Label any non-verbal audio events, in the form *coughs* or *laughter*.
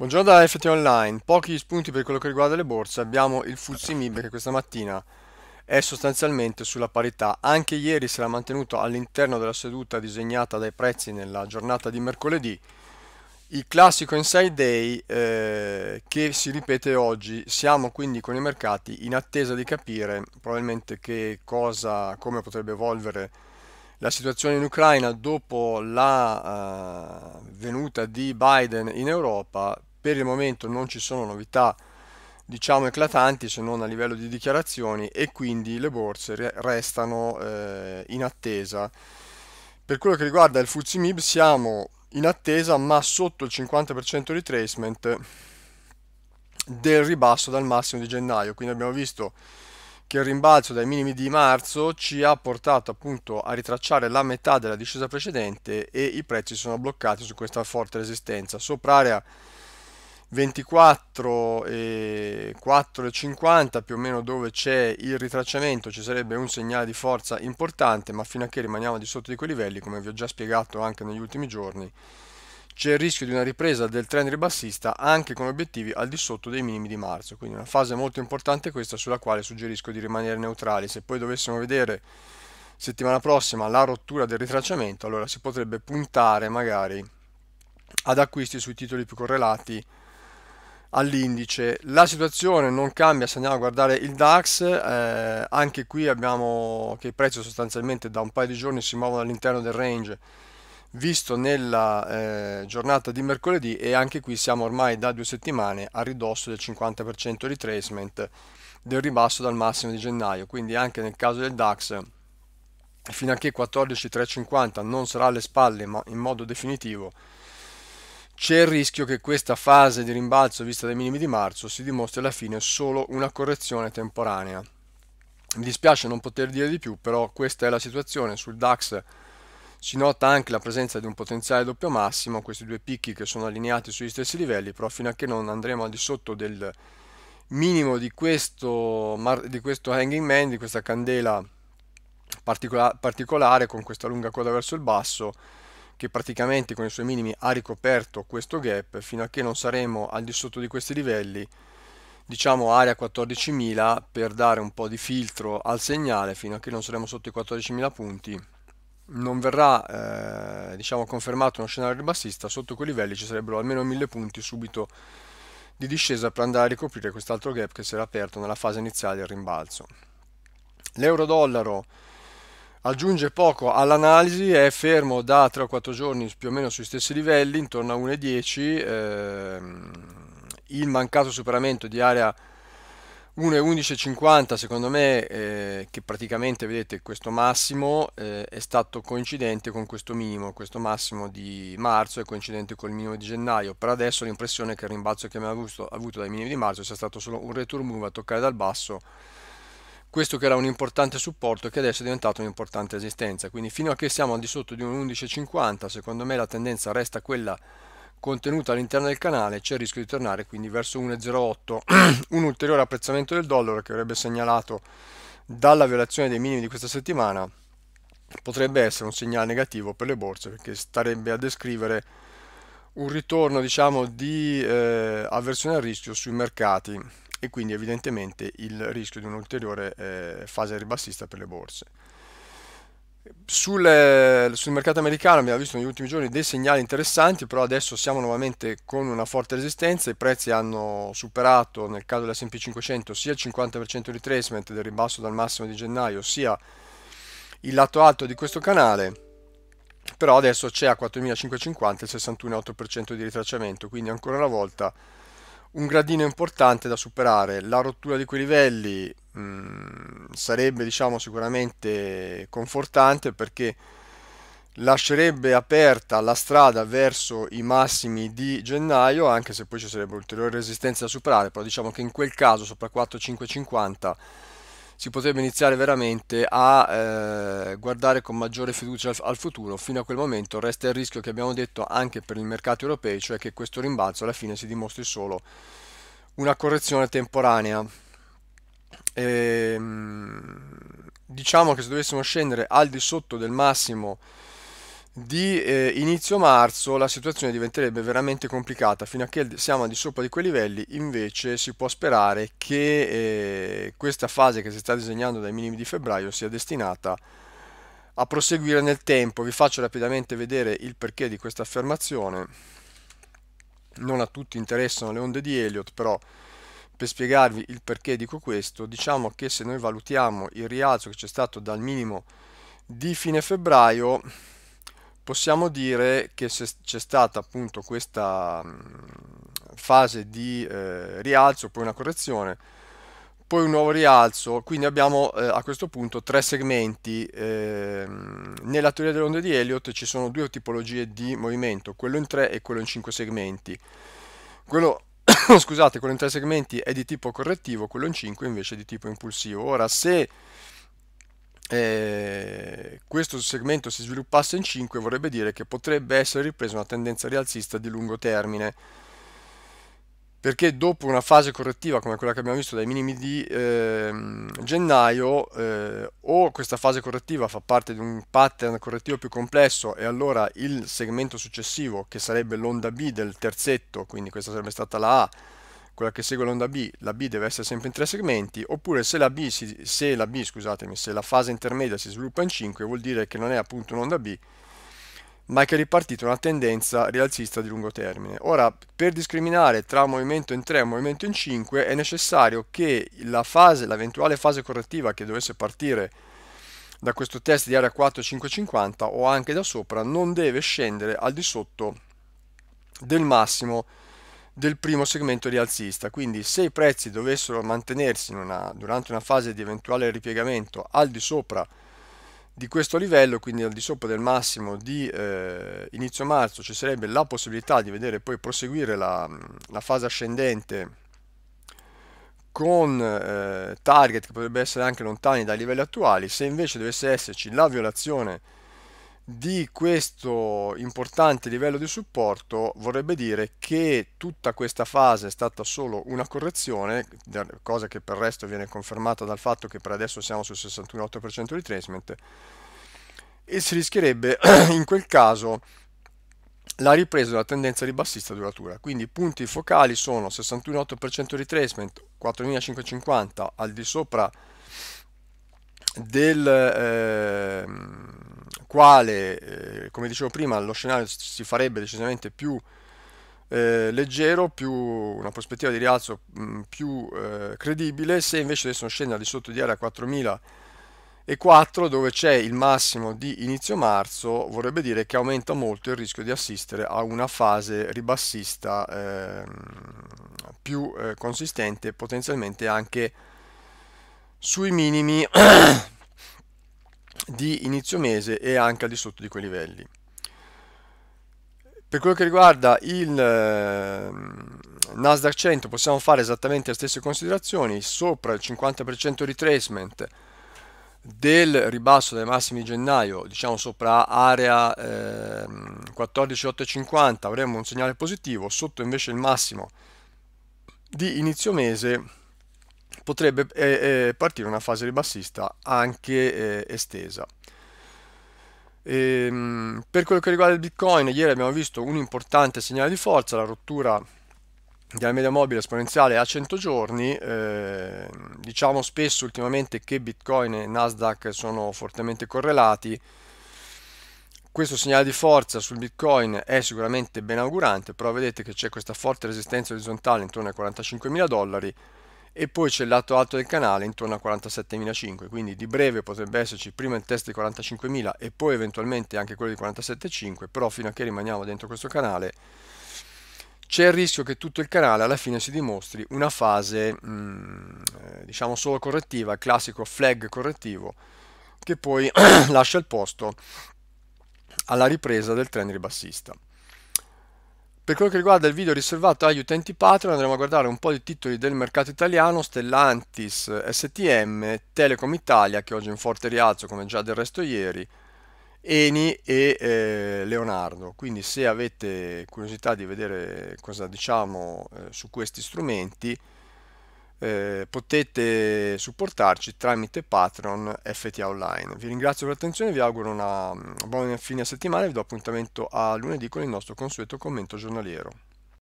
Buongiorno da FT Online, pochi spunti per quello che riguarda le borse, abbiamo il Fuzzi Mib che questa mattina è sostanzialmente sulla parità, anche ieri si era mantenuto all'interno della seduta disegnata dai prezzi nella giornata di mercoledì, il classico inside day eh, che si ripete oggi, siamo quindi con i mercati in attesa di capire probabilmente che cosa, come potrebbe evolvere la situazione in Ucraina dopo la uh, venuta di Biden in Europa per il momento non ci sono novità diciamo eclatanti se non a livello di dichiarazioni e quindi le borse restano eh, in attesa. Per quello che riguarda il FTSE MIB siamo in attesa ma sotto il 50% retracement del ribasso dal massimo di gennaio, quindi abbiamo visto che il rimbalzo dai minimi di marzo ci ha portato appunto a ritracciare la metà della discesa precedente e i prezzi sono bloccati su questa forte resistenza sopra area 24 e 4,50 più o meno dove c'è il ritracciamento ci sarebbe un segnale di forza importante ma fino a che rimaniamo di sotto di quei livelli come vi ho già spiegato anche negli ultimi giorni c'è il rischio di una ripresa del trend ribassista anche con obiettivi al di sotto dei minimi di marzo quindi una fase molto importante questa sulla quale suggerisco di rimanere neutrali se poi dovessimo vedere settimana prossima la rottura del ritracciamento allora si potrebbe puntare magari ad acquisti sui titoli più correlati all'indice. La situazione non cambia se andiamo a guardare il DAX, eh, anche qui abbiamo che i prezzi sostanzialmente da un paio di giorni si muovono all'interno del range visto nella eh, giornata di mercoledì e anche qui siamo ormai da due settimane a ridosso del 50% retracement del ribasso dal massimo di gennaio, quindi anche nel caso del DAX fino a che 14.350 non sarà alle spalle ma in modo definitivo c'è il rischio che questa fase di rimbalzo vista dai minimi di marzo si dimostri alla fine solo una correzione temporanea. Mi dispiace non poter dire di più, però questa è la situazione. Sul DAX si nota anche la presenza di un potenziale doppio massimo, questi due picchi che sono allineati sugli stessi livelli, però fino a che non andremo al di sotto del minimo di questo, di questo hanging man, di questa candela particola particolare con questa lunga coda verso il basso, che praticamente con i suoi minimi ha ricoperto questo gap fino a che non saremo al di sotto di questi livelli diciamo area 14.000 per dare un po' di filtro al segnale fino a che non saremo sotto i 14.000 punti non verrà eh, diciamo confermato uno scenario ribassista sotto quei livelli ci sarebbero almeno 1000 punti subito di discesa per andare a ricoprire quest'altro gap che si era aperto nella fase iniziale del rimbalzo l'euro dollaro aggiunge poco all'analisi, è fermo da 3 o 4 giorni più o meno sui stessi livelli, intorno a 1,10, ehm, il mancato superamento di area 1,1150 secondo me, eh, che praticamente vedete questo massimo eh, è stato coincidente con questo minimo, questo massimo di marzo è coincidente col minimo di gennaio, per adesso l'impressione che il rimbalzo che abbiamo avuto, avuto dai minimi di marzo sia stato solo un return move a toccare dal basso questo che era un importante supporto che adesso è diventato un'importante esistenza quindi fino a che siamo al di sotto di un 11,50 secondo me la tendenza resta quella contenuta all'interno del canale c'è il rischio di tornare quindi verso 1,08 *clears throat* un ulteriore apprezzamento del dollaro che avrebbe segnalato dalla violazione dei minimi di questa settimana potrebbe essere un segnale negativo per le borse perché starebbe a descrivere un ritorno diciamo di eh, avversione al rischio sui mercati e quindi evidentemente il rischio di un'ulteriore eh, fase ribassista per le borse. Sul, sul, mercato americano abbiamo visto negli ultimi giorni dei segnali interessanti, però adesso siamo nuovamente con una forte resistenza, i prezzi hanno superato nel caso dell'S&P 500 sia il 50% di retracement del ribasso dal massimo di gennaio, sia il lato alto di questo canale però adesso c'è a 4550 il 61,8% di ritracciamento quindi ancora una volta un gradino importante da superare. La rottura di quei livelli mh, mm, sarebbe diciamo sicuramente confortante perché lascerebbe aperta la strada verso i massimi di gennaio, anche se poi ci sarebbe ulteriore resistenza da superare, però diciamo che in quel caso sopra 4,550 si potrebbe iniziare veramente a eh, guardare con maggiore fiducia al, al, futuro, fino a quel momento resta il rischio che abbiamo detto anche per il mercato europeo, cioè che questo rimbalzo alla fine si dimostri solo una correzione temporanea. E, ehm, diciamo che se dovessimo scendere al di sotto del massimo di eh, inizio marzo la situazione diventerebbe veramente complicata fino a che siamo di sopra di quei livelli invece si può sperare che eh, questa fase che si sta disegnando dai minimi di febbraio sia destinata a proseguire nel tempo vi faccio rapidamente vedere il perché di questa affermazione non a tutti interessano le onde di Elliott però per spiegarvi il perché dico questo diciamo che se noi valutiamo il rialzo che c'è stato dal minimo di fine febbraio possiamo dire che c'è stata appunto questa mm, fase di eh, rialzo, poi una correzione, poi un nuovo rialzo, quindi abbiamo eh, a questo punto tre segmenti. Eh, nella teoria delle onde di Elliott ci sono due tipologie di movimento, quello in tre e quello in cinque segmenti. Quello, *coughs* scusate, quello in tre segmenti è di tipo correttivo, quello in cinque invece è di tipo impulsivo. Ora, se eh, questo segmento si sviluppasse in 5 vorrebbe dire che potrebbe essere ripresa una tendenza rialzista di lungo termine perché dopo una fase correttiva come quella che abbiamo visto dai minimi di eh, gennaio eh, o questa fase correttiva fa parte di un pattern correttivo più complesso e allora il segmento successivo che sarebbe l'onda B del terzetto quindi questa sarebbe stata la A quella che segue l'onda B, la B deve essere sempre in tre segmenti, oppure se la, B si, se la B, scusatemi, se la fase intermedia si sviluppa in 5 vuol dire che non è appunto un'onda B, ma che è ripartita una tendenza rialzista di lungo termine. Ora, per discriminare tra movimento in 3 e movimento in 5 è necessario che la fase, l'eventuale fase correttiva che dovesse partire da questo test di area 4550 o anche da sopra non deve scendere al di sotto del massimo del primo segmento rialzista, quindi se i prezzi dovessero mantenersi una, durante una fase di eventuale ripiegamento al di sopra di questo livello, quindi al di sopra del massimo di eh, inizio marzo, ci sarebbe la possibilità di vedere poi proseguire la, la fase ascendente con eh, target che potrebbe essere anche lontani dai livelli attuali, se invece dovesse esserci la violazione di questo importante livello di supporto vorrebbe dire che tutta questa fase è stata solo una correzione, cosa che per il resto viene confermata dal fatto che per adesso siamo sul 61,8% di retracement, e si rischierebbe *clears throat* in quel caso la ripresa della tendenza ribassista duratura. Quindi i punti focali sono 61,8% retracement, 4550 al di sopra del... Eh, quale, eh, come dicevo prima, lo scenario si farebbe decisamente più eh, leggero, più una prospettiva di rialzo mh, mm, più eh, credibile, se invece adesso scende al di sotto di area 4004 dove c'è il massimo di inizio marzo, vorrebbe dire che aumenta molto il rischio di assistere a una fase ribassista ehm, eh, più consistente, potenzialmente anche sui minimi *clears throat* di inizio mese e anche al di sotto di quei livelli. Per quello che riguarda il ehm, Nasdaq 100 possiamo fare esattamente le stesse considerazioni, sopra il 50% retracement del ribasso dai massimi di gennaio, diciamo sopra area eh, 14.850 avremo un segnale positivo, sotto invece il massimo di inizio mese potrebbe eh, eh, partire una fase ribassista anche eh, estesa. E, ehm, per quello che riguarda il Bitcoin, ieri abbiamo visto un importante segnale di forza, la rottura della media mobile esponenziale a 100 giorni. Eh, diciamo spesso ultimamente che Bitcoin e Nasdaq sono fortemente correlati. Questo segnale di forza sul Bitcoin è sicuramente ben augurante, però vedete che c'è questa forte resistenza orizzontale intorno ai 45.000 dollari e poi c'è il lato alto del canale intorno a 47.500 quindi di breve potrebbe esserci prima il test di 45.000 e poi eventualmente anche quello di 47.500, però fino a che rimaniamo dentro questo canale c'è il rischio che tutto il canale alla fine si dimostri una fase mh, mm, eh, diciamo solo correttiva il classico flag correttivo che poi *clears throat* lascia il posto alla ripresa del trend ribassista per quello che riguarda il video riservato agli utenti Patreon andremo a guardare un po' di titoli del mercato italiano, Stellantis, STM, Telecom Italia che oggi è in forte rialzo come già del resto ieri, Eni e eh, Leonardo. Quindi se avete curiosità di vedere cosa diciamo eh, su questi strumenti eh, potete supportarci tramite Patreon FTA Online. Vi ringrazio per l'attenzione, vi auguro una mm, buona fine settimana e vi do appuntamento a lunedì con il nostro consueto commento giornaliero.